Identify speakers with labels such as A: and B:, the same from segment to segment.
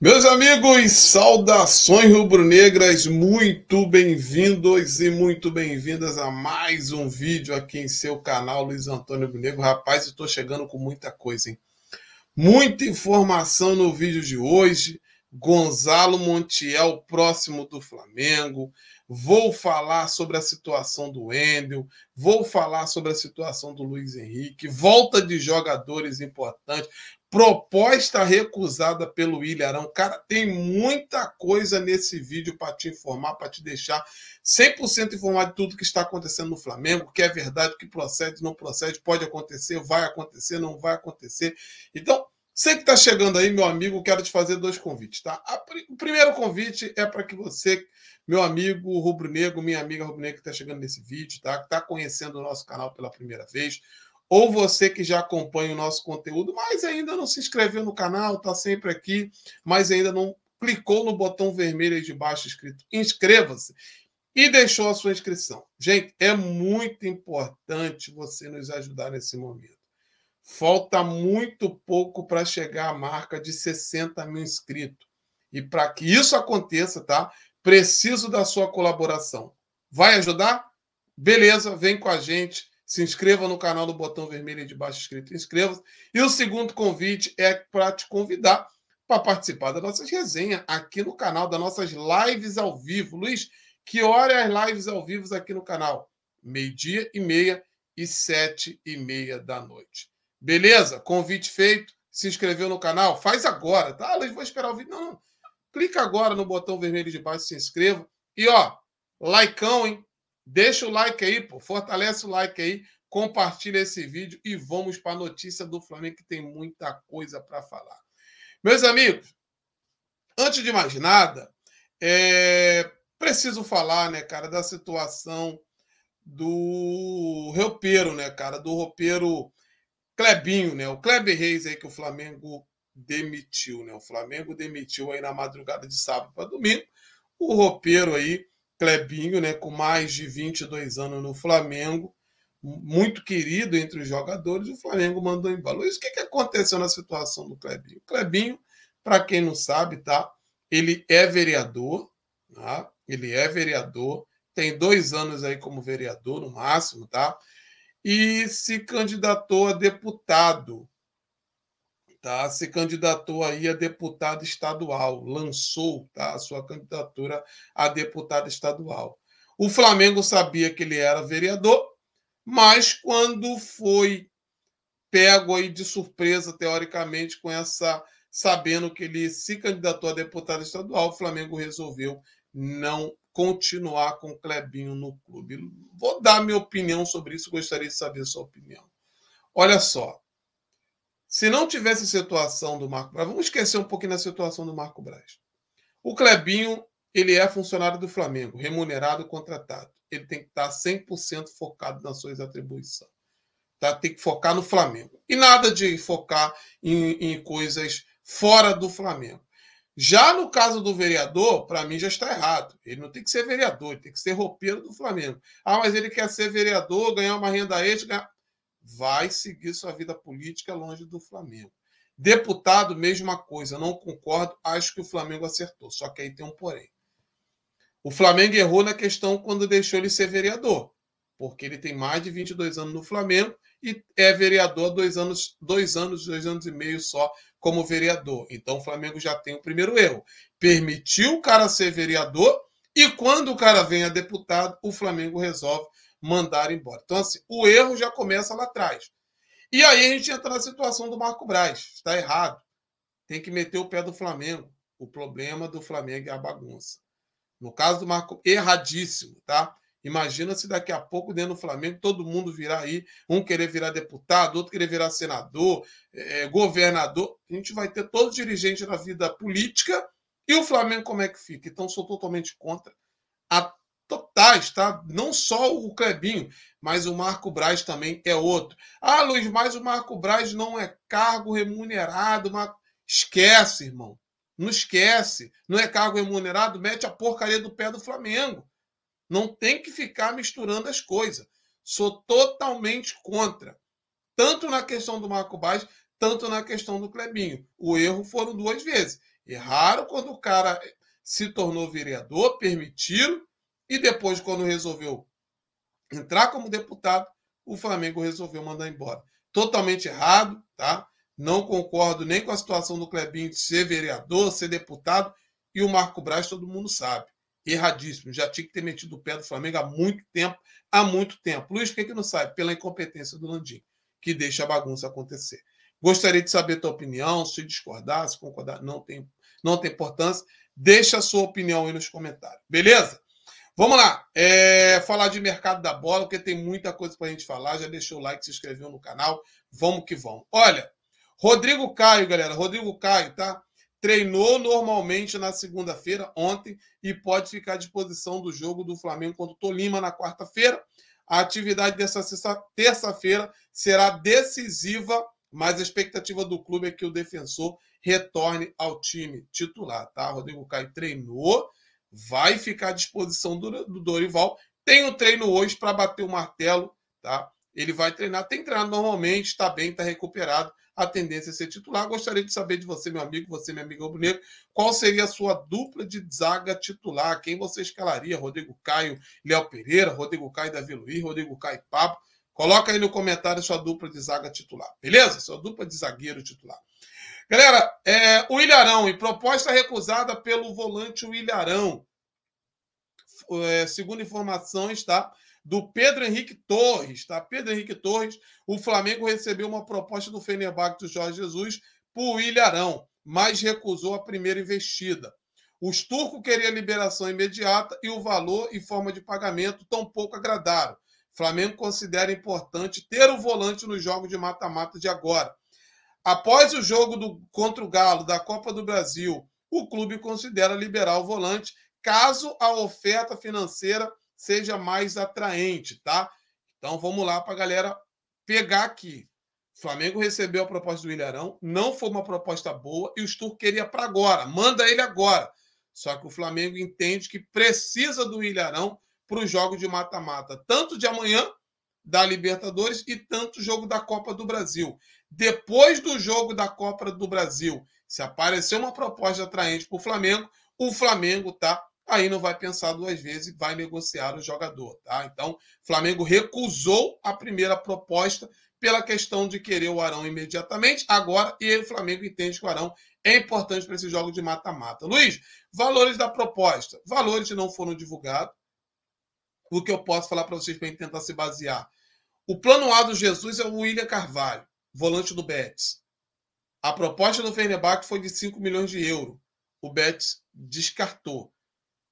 A: Meus amigos, saudações rubro-negras, muito bem-vindos e muito bem-vindas a mais um vídeo aqui em seu canal Luiz Antônio Negro. Rapaz, estou chegando com muita coisa, hein? Muita informação no vídeo de hoje. Gonzalo Montiel próximo do Flamengo, vou falar sobre a situação do Wendel, vou falar sobre a situação do Luiz Henrique, volta de jogadores importantes, proposta recusada pelo Arão. Cara, tem muita coisa nesse vídeo para te informar, para te deixar 100% informado de tudo que está acontecendo no Flamengo, que é verdade, que procede, não procede, pode acontecer, vai acontecer, não vai acontecer. Então, você que está chegando aí, meu amigo, quero te fazer dois convites, tá? o primeiro convite é para que você, meu amigo rubro-negro, minha amiga rubro-negra que está chegando nesse vídeo, tá? Que está conhecendo o nosso canal pela primeira vez, ou você que já acompanha o nosso conteúdo, mas ainda não se inscreveu no canal, está sempre aqui, mas ainda não clicou no botão vermelho aí de baixo escrito inscreva-se e deixou a sua inscrição. Gente, é muito importante você nos ajudar nesse momento. Falta muito pouco para chegar à marca de 60 mil inscritos. E para que isso aconteça, tá? Preciso da sua colaboração. Vai ajudar? Beleza, vem com a gente. Se inscreva no canal do botão vermelho de baixo escrito inscreva-se. E o segundo convite é para te convidar para participar da nossas resenhas aqui no canal, das nossas lives ao vivo. Luiz, que hora é as lives ao vivo aqui no canal? Meio-dia e meia e sete e meia da noite. Beleza? Convite feito. Se inscreveu no canal? Faz agora. Tá, Luiz, vou esperar o vídeo. Não, não. Clica agora no botão vermelho de baixo, se inscreva. E, ó, likeão, hein? Deixa o like aí, pô. Fortalece o like aí. Compartilha esse vídeo e vamos para a notícia do Flamengo, que tem muita coisa para falar. Meus amigos, antes de mais nada, é... preciso falar, né, cara, da situação do roupeiro, né, cara? Do roupeiro Clebinho, né? O Kleber Reis aí que o Flamengo demitiu, né? O Flamengo demitiu aí na madrugada de sábado para domingo. O roupeiro aí, Clebinho, né, com mais de 22 anos no Flamengo, muito querido entre os jogadores, o Flamengo mandou embora. Isso o que, que aconteceu na situação do Clebinho? O Clebinho, para quem não sabe, tá? Ele é vereador, tá? Ele é vereador, tem dois anos aí como vereador no máximo, tá? e se candidatou a deputado. Tá? Se candidatou aí a deputado estadual, lançou tá? a sua candidatura a deputado estadual. O Flamengo sabia que ele era vereador, mas quando foi pego aí de surpresa, teoricamente, com essa. sabendo que ele se candidatou a deputado estadual, o Flamengo resolveu não continuar com o Clebinho no clube. Vou dar minha opinião sobre isso, gostaria de saber sua opinião. Olha só, se não tivesse a situação do Marco Braz, vamos esquecer um pouquinho da situação do Marco Braz. O Clebinho, ele é funcionário do Flamengo, remunerado e contratado. Ele tem que estar 100% focado nas suas atribuições. Tá? Tem que focar no Flamengo. E nada de focar em, em coisas fora do Flamengo. Já no caso do vereador, para mim já está errado. Ele não tem que ser vereador, ele tem que ser roupeiro do Flamengo. Ah, mas ele quer ser vereador, ganhar uma renda extra. Vai seguir sua vida política longe do Flamengo. Deputado, mesma coisa, não concordo, acho que o Flamengo acertou. Só que aí tem um porém. O Flamengo errou na questão quando deixou ele ser vereador porque ele tem mais de 22 anos no Flamengo e é vereador dois anos, dois anos, dois anos e meio só como vereador. Então o Flamengo já tem o primeiro erro. Permitiu o cara ser vereador e quando o cara vem a deputado, o Flamengo resolve mandar embora. Então, assim, o erro já começa lá atrás. E aí a gente entra na situação do Marco Braz. Está errado. Tem que meter o pé do Flamengo. O problema do Flamengo é a bagunça. No caso do Marco, erradíssimo, tá? Imagina se daqui a pouco, dentro do Flamengo, todo mundo virar aí, um querer virar deputado, outro querer virar senador, eh, governador. A gente vai ter todo dirigente na vida política e o Flamengo como é que fica? Então, sou totalmente contra a totais, tá? Não só o Clebinho, mas o Marco Braz também é outro. Ah, Luiz, mas o Marco Braz não é cargo remunerado. Mar... Esquece, irmão. Não esquece. Não é cargo remunerado, mete a porcaria do pé do Flamengo. Não tem que ficar misturando as coisas. Sou totalmente contra. Tanto na questão do Marco Baez, tanto na questão do Clebinho. O erro foram duas vezes. Erraram quando o cara se tornou vereador, permitiram, e depois, quando resolveu entrar como deputado, o Flamengo resolveu mandar embora. Totalmente errado, tá? Não concordo nem com a situação do Clebinho de ser vereador, ser deputado, e o Marco Braz, todo mundo sabe erradíssimo. Já tinha que ter metido o pé do Flamengo há muito tempo, há muito tempo. Luiz, por é que, não sai? Pela incompetência do Landim, que deixa a bagunça acontecer. Gostaria de saber a tua opinião, se discordar, se concordar, não tem, não tem importância. Deixa a sua opinião aí nos comentários, beleza? Vamos lá, é, falar de mercado da bola, porque tem muita coisa para a gente falar. Já deixou o like, se inscreveu no canal, vamos que vamos. Olha, Rodrigo Caio, galera, Rodrigo Caio, tá? treinou normalmente na segunda-feira, ontem, e pode ficar à disposição do jogo do Flamengo contra o Tolima na quarta-feira. A atividade dessa terça-feira será decisiva, mas a expectativa do clube é que o defensor retorne ao time titular, tá? Rodrigo Caio treinou, vai ficar à disposição do, do Dorival. Tem o um treino hoje para bater o martelo, tá? Ele vai treinar, tem treinado normalmente, está bem, está recuperado. A tendência é ser titular. Gostaria de saber de você, meu amigo, você, meu amigo Rubro qual seria a sua dupla de zaga titular? Quem você escalaria? Rodrigo Caio, Léo Pereira, Rodrigo Caio, Davi Luiz, Rodrigo Caio, Pablo. Coloca aí no comentário sua dupla de zaga titular, beleza? Sua dupla de zagueiro titular. Galera, é, o Ilharão, e proposta recusada pelo volante o Ilharão. É, segundo informações, tá? do Pedro Henrique Torres, tá? Pedro Henrique Torres, o Flamengo recebeu uma proposta do Fenerbahçe do Jorge Jesus por Ilharão, mas recusou a primeira investida. Os turcos queriam liberação imediata e o valor e forma de pagamento tão pouco agradaram. Flamengo considera importante ter o volante nos jogos de mata-mata de agora. Após o jogo do, contra o Galo da Copa do Brasil, o clube considera liberar o volante caso a oferta financeira seja mais atraente, tá? Então vamos lá para a galera pegar aqui. Flamengo recebeu a proposta do Ilharão, não foi uma proposta boa e o Stur queria para agora, manda ele agora. Só que o Flamengo entende que precisa do Ilharão para o jogo de mata-mata, tanto de amanhã da Libertadores e tanto jogo da Copa do Brasil. Depois do jogo da Copa do Brasil, se aparecer uma proposta atraente para o Flamengo, o Flamengo tá aí não vai pensar duas vezes e vai negociar o jogador, tá? Então, Flamengo recusou a primeira proposta pela questão de querer o Arão imediatamente, agora, e o Flamengo entende que o Arão é importante para esse jogo de mata-mata. Luiz, valores da proposta. Valores não foram divulgados. O que eu posso falar para vocês para tentar se basear? O plano A do Jesus é o William Carvalho, volante do Betis. A proposta do Fenerbahçe foi de 5 milhões de euros. O Betis descartou.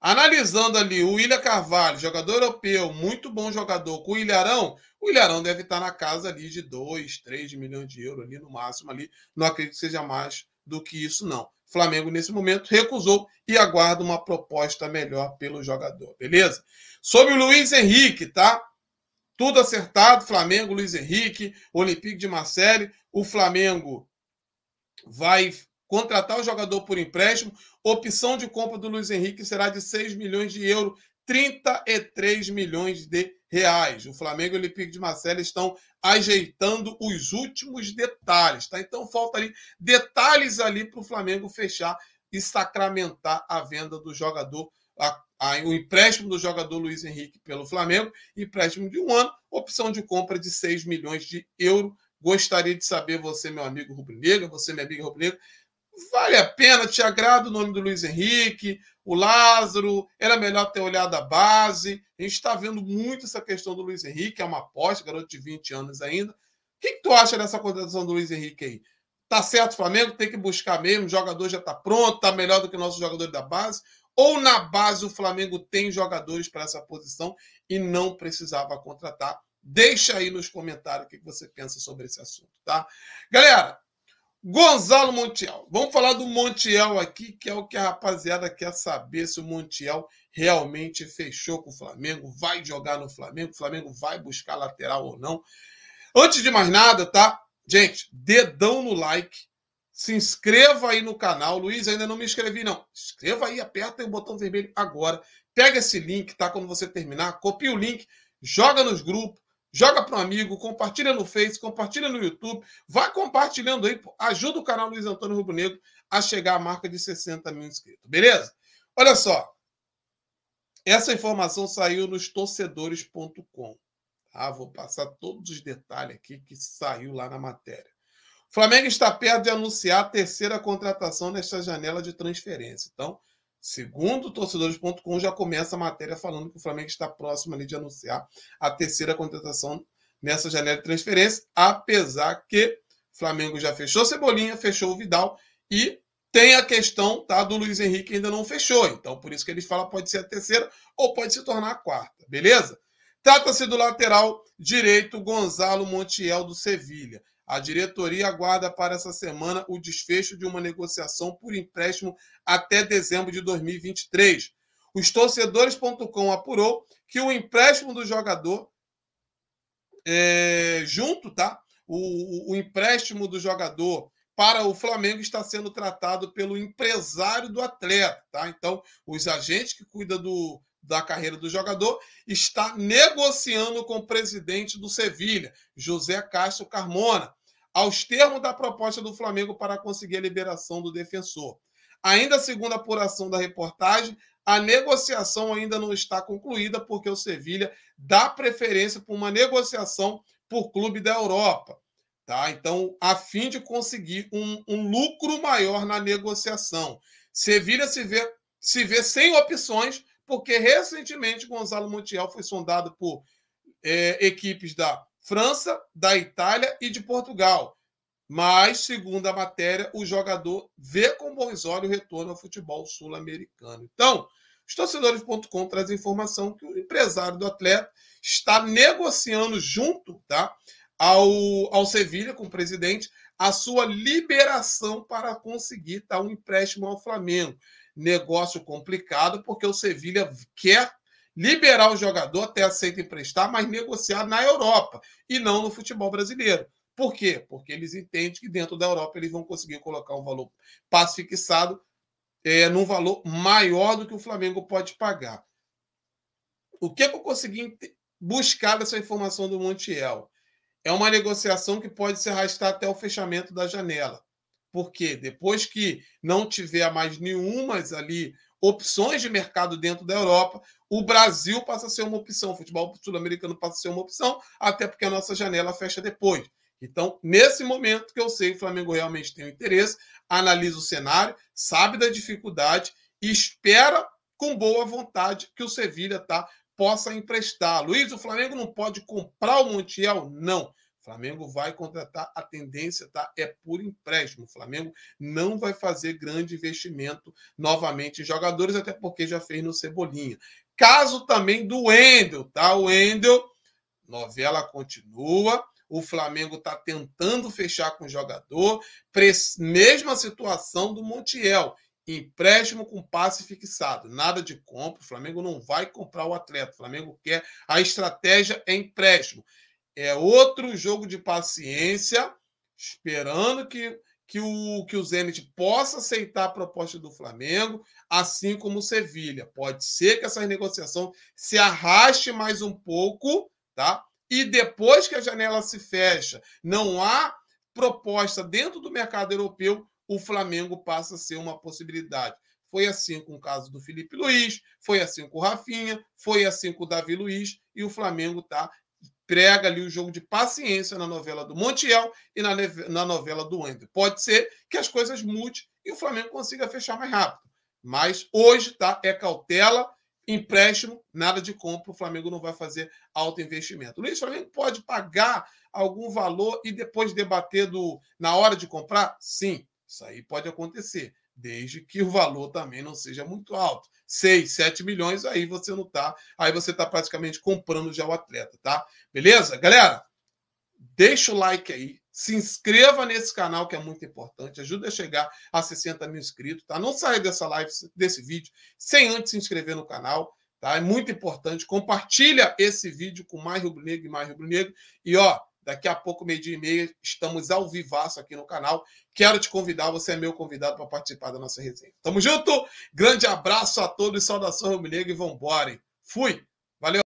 A: Analisando ali o William Carvalho, jogador europeu, muito bom jogador, com o Ilharão, o Ilharão deve estar na casa ali de 2, 3 milhões de euros ali no máximo ali. Não acredito que seja mais do que isso, não. Flamengo, nesse momento, recusou e aguarda uma proposta melhor pelo jogador, beleza? Sobre o Luiz Henrique, tá? Tudo acertado, Flamengo, Luiz Henrique, Olympique de Marseille, o Flamengo vai contratar o jogador por empréstimo. Opção de compra do Luiz Henrique será de 6 milhões de euros, 33 milhões de reais. O Flamengo e o Olympique de Marselha estão ajeitando os últimos detalhes, tá? Então falta ali detalhes ali para o Flamengo fechar e sacramentar a venda do jogador, a, a, o empréstimo do jogador Luiz Henrique pelo Flamengo, empréstimo de um ano, opção de compra de 6 milhões de euros. Gostaria de saber você, meu amigo rubro-negro, você, minha amiga rubro-negro, Vale a pena? Te agrada o nome do Luiz Henrique, o Lázaro? Era melhor ter olhado a base? A gente está vendo muito essa questão do Luiz Henrique, é uma aposta, garoto de 20 anos ainda. O que, que tu acha dessa contratação do Luiz Henrique aí? Tá certo o Flamengo, tem que buscar mesmo, o jogador já está pronto, está melhor do que o nosso jogador da base? Ou na base o Flamengo tem jogadores para essa posição e não precisava contratar? Deixa aí nos comentários o que você pensa sobre esse assunto, tá? Galera, Gonzalo Montiel. Vamos falar do Montiel aqui, que é o que a rapaziada quer saber se o Montiel realmente fechou com o Flamengo, vai jogar no Flamengo, o Flamengo vai buscar lateral ou não. Antes de mais nada, tá? Gente, dedão no like. Se inscreva aí no canal. Luiz, ainda não me inscrevi, não. Inscreva aí, aperta o botão vermelho agora. Pega esse link, tá? Quando você terminar, copia o link, joga nos grupos, joga para um amigo, compartilha no Face, compartilha no YouTube, vai compartilhando aí, ajuda o canal Luiz Antônio Rubro Negro a chegar à marca de 60 mil inscritos, beleza? Olha só, essa informação saiu nos torcedores.com. Ah, tá? vou passar todos os detalhes aqui que saiu lá na matéria. O Flamengo está perto de anunciar a terceira contratação nesta janela de transferência. Então, Segundo torcedores.com, já começa a matéria falando que o Flamengo está próximo ali de anunciar a terceira contratação nessa janela de transferência, apesar que o Flamengo já fechou Cebolinha, fechou o Vidal e tem a questão tá, do Luiz Henrique ainda não fechou. Então, por isso que eles falam pode ser a terceira ou pode se tornar a quarta, beleza? Trata-se do lateral direito Gonzalo Montiel do Sevilha. A diretoria aguarda para essa semana o desfecho de uma negociação por empréstimo até dezembro de 2023. Os torcedores.com apurou que o empréstimo do jogador, é, junto, tá? O, o, o empréstimo do jogador para o Flamengo está sendo tratado pelo empresário do atleta, tá? Então, os agentes que cuidam do, da carreira do jogador, está negociando com o presidente do Sevilha, José Castro Carmona, aos termos da proposta do Flamengo para conseguir a liberação do defensor. Ainda segundo a apuração da reportagem, a negociação ainda não está concluída porque o Sevilha dá preferência por uma negociação por clube da Europa. Tá? Então, a fim de conseguir um, um lucro maior na negociação. Sevilha se vê, se vê sem opções, porque recentemente Gonzalo Montiel foi sondado por é, equipes da França, da Itália e de Portugal. Mas, segundo a matéria, o jogador vê com bons olhos o retorno ao futebol sul-americano. Então, os torcedores.com traz a informação que o empresário do atleta está negociando junto tá, ao, ao Sevilha, com o presidente, a sua liberação para conseguir tá, um empréstimo ao Flamengo. Negócio complicado, porque o Sevilha quer liberar o jogador até aceita emprestar, mas negociar na Europa e não no futebol brasileiro. Por quê? Porque eles entendem que dentro da Europa eles vão conseguir colocar um valor passo fixado é, num valor maior do que o Flamengo pode pagar. O que, é que eu consegui buscar dessa informação do Montiel? É uma negociação que pode se arrastar até o fechamento da janela. Porque depois que não tiver mais nenhumas ali opções de mercado dentro da Europa, o Brasil passa a ser uma opção, o futebol sul-americano passa a ser uma opção, até porque a nossa janela fecha depois. Então, nesse momento que eu sei que o Flamengo realmente tem um interesse, analisa o cenário, sabe da dificuldade e espera com boa vontade que o Sevilha tá, possa emprestar. Luiz, o Flamengo não pode comprar o Montiel? Não. Flamengo vai contratar, a tendência tá, é por empréstimo. O Flamengo não vai fazer grande investimento novamente em jogadores, até porque já fez no Cebolinha. Caso também do Wendel, tá? O Wendel, novela continua. O Flamengo está tentando fechar com o jogador, mesma situação do Montiel empréstimo com passe fixado, nada de compra. O Flamengo não vai comprar o atleta. O Flamengo quer a estratégia é empréstimo. É outro jogo de paciência, esperando que, que, o, que o Zenit possa aceitar a proposta do Flamengo, assim como o Sevilha. Pode ser que essa negociação se arraste mais um pouco, tá? E depois que a janela se fecha, não há proposta dentro do mercado europeu, o Flamengo passa a ser uma possibilidade. Foi assim com o caso do Felipe Luiz, foi assim com o Rafinha, foi assim com o Davi Luiz, e o Flamengo está prega ali o jogo de paciência na novela do Montiel e na, na novela do Ender. Pode ser que as coisas mudem e o Flamengo consiga fechar mais rápido. Mas hoje tá é cautela, empréstimo, nada de compra, o Flamengo não vai fazer alto investimento. Luiz, o Flamengo pode pagar algum valor e depois debater do, na hora de comprar? Sim, isso aí pode acontecer, desde que o valor também não seja muito alto. 6, 7 milhões, aí você não tá, aí você tá praticamente comprando já o atleta, tá? Beleza? Galera, deixa o like aí, se inscreva nesse canal que é muito importante, ajuda a chegar a 60 mil inscritos, tá? Não saia dessa live, desse vídeo, sem antes se inscrever no canal, tá? É muito importante, compartilha esse vídeo com mais rubro-negro e mais rubro-negro, e ó, Daqui a pouco, meio-dia e meia, estamos ao vivaço aqui no canal. Quero te convidar, você é meu convidado para participar da nossa resenha. Tamo junto, grande abraço a todos, saudação Rubro Negro e vambora. Fui! Valeu!